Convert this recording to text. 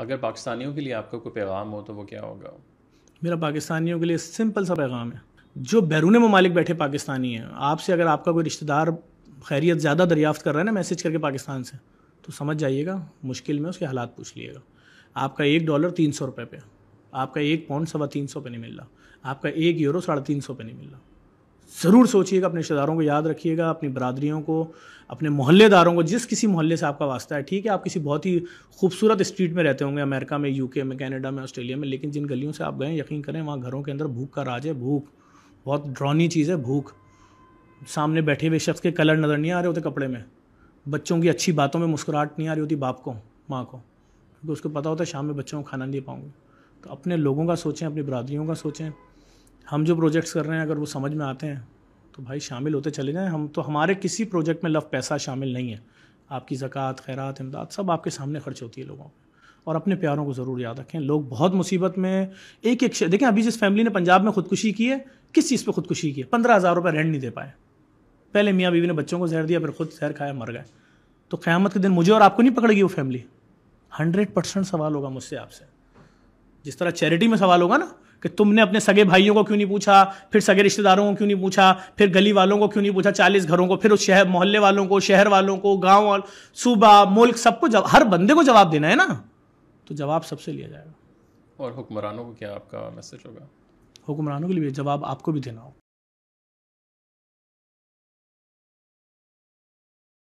अगर पाकिस्तानियों के लिए आपका कोई पैगाम हो तो वो क्या होगा मेरा पाकिस्तानियों के लिए सिंपल सा पैगाम है जो बैरून ममालिक बैठे पाकिस्तानी हैं आपसे अगर आपका कोई रिश्तेदार खैरियत ज़्यादा दरियाफ्त कर रहा है ना मैसेज करके पाकिस्तान से तो समझ जाइएगा मुश्किल में उसके हालात पूछ लीजिएगा आपका एक डॉलर तीन सौ रुपये पे आपका एक पाउंड सवा तीन सौ पे नहीं मिल रहा आपका एक यूरो साढ़े तीन सौ पे नहीं मिल रहा ज़रूर सोचिएगा अपने रिश्तेदारों को याद रखिएगा अपनी बरदरीों को अपने मोहल्लेदारों को जिस किसी मोहल्ले से आपका वास्ता है ठीक है आप किसी बहुत ही खूबसूरत स्ट्रीट में रहते होंगे अमेरिका में यूके में कनाडा में ऑस्ट्रेलिया में लेकिन जिन गलियों से आप गए यकीन करें वहाँ घरों के अंदर भूख का राज है भूख बहुत ड्रॉनी चीज़ है भूख सामने बैठे हुए शख्स के कलर नज़र नहीं आ रहे होते कपड़े में बच्चों की अच्छी बातों में मुस्कुराहट नहीं आ रही होती बाप को माँ को क्योंकि उसको पता होता है शाम में बच्चों को खाना नहीं दे पाऊँगा तो अपने लोगों का सोचें अपनी बरदरीों का सोचें हम जो प्रोजेक्ट्स कर रहे हैं अगर वो समझ में आते हैं तो भाई शामिल होते चले जाएँ हम तो हमारे किसी प्रोजेक्ट में लफ पैसा शामिल नहीं है आपकी ज़क़़त खैरत इमदाद सब आपके सामने खर्च होती है लोगों और अपने प्यारों को ज़रूर याद रखें लोग बहुत मुसीबत में एक एक देखें अभी जिस फैमिली ने पंजाब में खुदकुशी की है किस चीज़ पर खुदकुशी की है पंद्रह हज़ार रुपये रेंट नहीं दे पाए पहले मियाँ बीवी ने बच्चों को जहर दिया फिर खुद जहर खाया मर गए तो क़्यामत के दिन मुझे और आपको नहीं पकड़ेगी वो फैमिली हंड्रेड परसेंट सवाल होगा मुझसे आपसे जिस तरह चैरिटी में सवाल होगा ना कि तुमने अपने सगे भाइयों को क्यों नहीं पूछा फिर सगे रिश्तेदारों को क्यों नहीं पूछा फिर गली वालों को क्यों नहीं पूछा चालीस घरों को फिर उस शहर मोहल्ले वालों को शहर वालों को गाँव सूबा मुल्क सबको हर बंदे को जवाब देना है ना तो जवाब सबसे लिया जाएगा और हुक्मरानों को क्या आपका मैसेज होगा हुक्मरानों के लिए जवाब आपको भी देना होगा